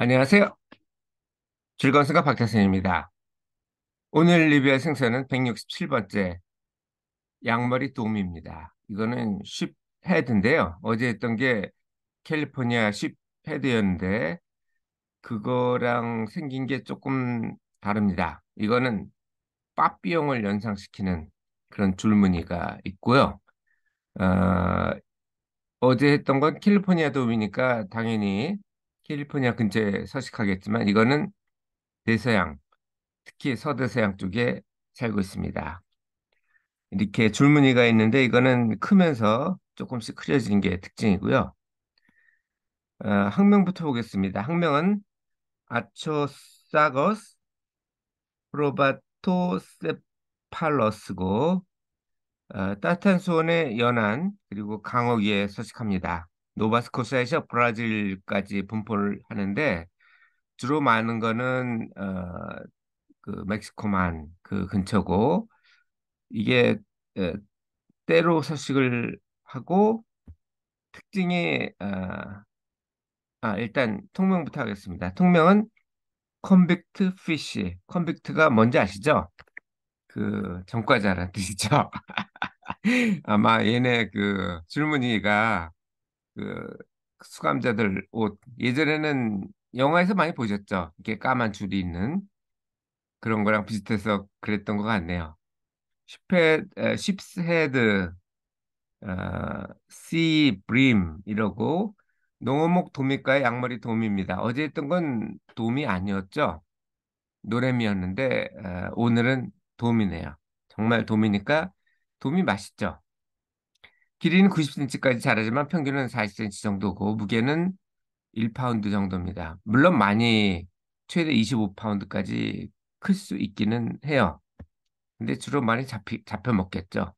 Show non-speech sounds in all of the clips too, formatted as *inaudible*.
안녕하세요. 즐거운 생각 박태선입니다. 오늘 리뷰할 생선은 167번째 양머리 도미입니다. 이거는 쉽 헤드인데요. 어제 했던 게 캘리포니아 쉽 헤드였는데 그거랑 생긴 게 조금 다릅니다. 이거는 빠삐용을 연상시키는 그런 줄무늬가 있고요. 어, 어제 했던 건 캘리포니아 도미니까 당연히 캘리포니아 근처에 서식하겠지만 이거는 대서양, 특히 서대서양 쪽에 살고 있습니다. 이렇게 줄무늬가 있는데 이거는 크면서 조금씩 흐려지는 게 특징이고요. 어, 학명부터 보겠습니다. 학명은 아초사거스 프로바토세팔러스고 어, 따뜻한 수온에 연한 그리고 강어기에 서식합니다. 노바스코스에서 브라질까지 분포를 하는데 주로 많은 거는 어, 그 멕시코만 그 근처고 이게 에, 어, 때로 서식을 하고 특징이 어, 아 일단 통명부터 하겠습니다. 통명은 컨빅트 피쉬 컨빅트가 뭔지 아시죠? 그 전과자라는 *laughs* 뜻이죠. 아마 얘네 그 줄무늬가 그 수감자들 옷 예전에는 영화에서 많이 보셨죠? 이렇게 까만 줄이 있는 그런 거랑 비슷해서 그랬던 것 같네요. 슈페 쉽스헤드 어, 씨 브림 이러고 농어목 도미과의 양머리 도미입니다. 어제 했던 건 도미 아니었죠? 노래미였는데 어, 오늘은 도미네요. 정말 도미니까 도미 맛있죠? 길이는 90cm까지 자라지만 평균은 40cm 정도고 무게는 1파운드 정도입니다. 물론 많이 최대 25파운드까지 클 수 있기는 해요. 근데 주로 많이 잡히, 잡혀 먹겠죠.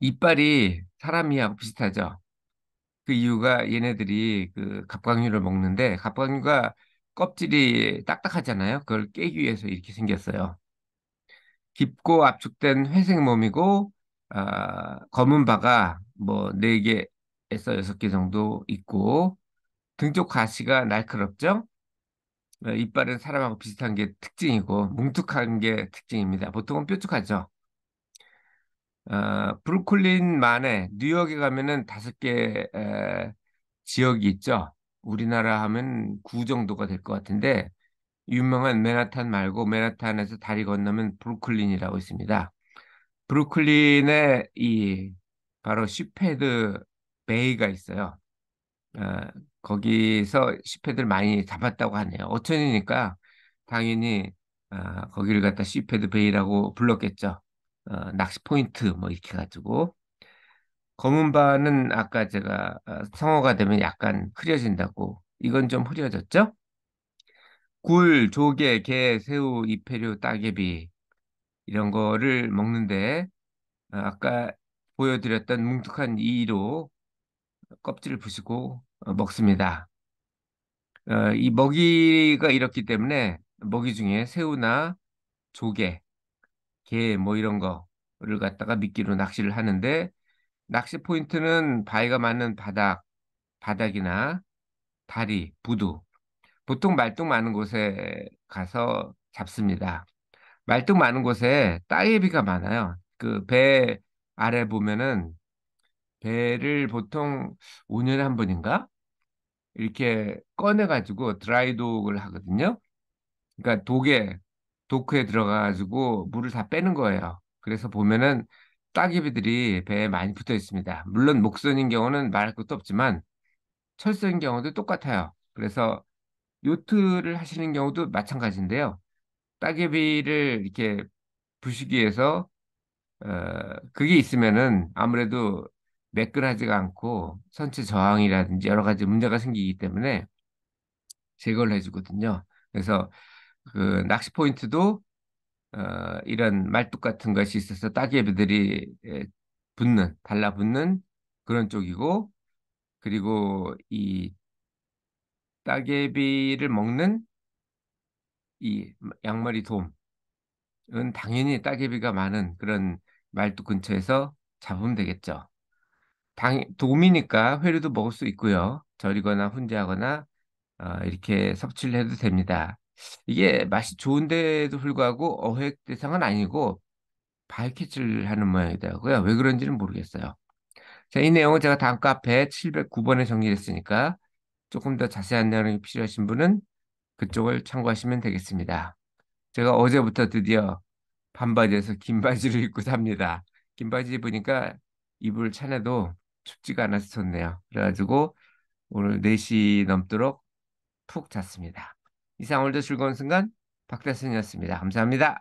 이빨이 사람이하고 비슷하죠. 그 이유가 얘네들이 그 갑각류를 먹는데 갑각류가 껍질이 딱딱하잖아요. 그걸 깨기 위해서 이렇게 생겼어요. 깊고 압축된 회색 몸이고 아, 검은 바가 뭐 네 개에서 6개 정도 있고 등쪽 가시가 날카롭죠? 어, 이빨은 사람하고 비슷한 게 특징이고 뭉툭한 게 특징입니다. 보통은 뾰족하죠. 어, 브루클린만에 뉴욕에 가면은 다섯 개 지역이 있죠. 우리나라 하면 구 정도가 될 것 같은데 유명한 맨하탄 말고 맨하탄에서 다리 건너면 브루클린이라고 있습니다. 브루클린에 이 바로 시패드 베이가 있어요. 어, 거기서 시패드를 많이 잡았다고 하네요. 어천이니까 당연히 어, 거기를 갖다 시패드 베이라고 불렀겠죠. 어, 낚시 포인트 뭐 이렇게 가지고 검은 바는 아까 제가 어, 성어가 되면 약간 흐려진다고 이건 좀 흐려졌죠? 굴, 조개, 개, 새우, 이페류, 따개비 이런 거를 먹는데 어, 아까 보여드렸던 뭉툭한 이로 껍질을 부시고 어, 먹습니다. 어, 이 먹이가 이렇기 때문에 먹이 중에 새우나 조개, 게 뭐 이런 거를 갖다가 미끼로 낚시를 하는데 낚시 포인트는 바위가 많은 바닥, 바닥이나 다리, 부두 보통 말뚝 많은 곳에 가서 잡습니다. 말뚝 많은 곳에 따예비가 많아요. 그 배 아래 보면은 배를 보통 5년에 한 번인가? 이렇게 꺼내가지고 드라이독을 하거든요. 그러니까 독에, 도크에 들어가가지고 물을 다 빼는 거예요. 그래서 보면은 따개비들이 배에 많이 붙어 있습니다. 물론 목선인 경우는 말할 것도 없지만 철수인 경우도 똑같아요. 그래서 요트를 하시는 경우도 마찬가지인데요. 따개비를 이렇게 부시기위해서 어, 그게 있으면은 아무래도 매끈하지가 않고 선체 저항이라든지 여러 가지 문제가 생기기 때문에 제거를 해주거든요. 그래서 그 낚시 포인트도 어, 이런 말뚝 같은 것이 있어서 따개비들이 붙는 달라붙는 그런 쪽이고 그리고 이 따개비를 먹는 이 양머리 돔은 당연히 따개비가 많은 그런 말뚝 근처에서 잡으면 되겠죠. 당, 돔이니까 회류도 먹을 수 있고요. 절이거나 훈제하거나 어, 이렇게 섭취를 해도 됩니다. 이게 맛이 좋은데도 불구하고 어획 대상은 아니고 바 발캐치를 하는 모양이더라고요. 왜 그런지는 모르겠어요. 자, 이 내용은 제가 다음 카페 709번에 정리했으니까 조금 더 자세한 내용이 필요하신 분은 그쪽을 참고하시면 되겠습니다. 제가 어제부터 드디어 반바지에서 긴 바지를 *laughs* 입고 삽니다. 긴 바지 입으니까 이불 차내도 춥지가 않아서 좋네요. 그래가지고 오늘 4시 넘도록 푹 잤습니다. 이상 오늘도 즐거운 순간 박대순이었습니다. 감사합니다.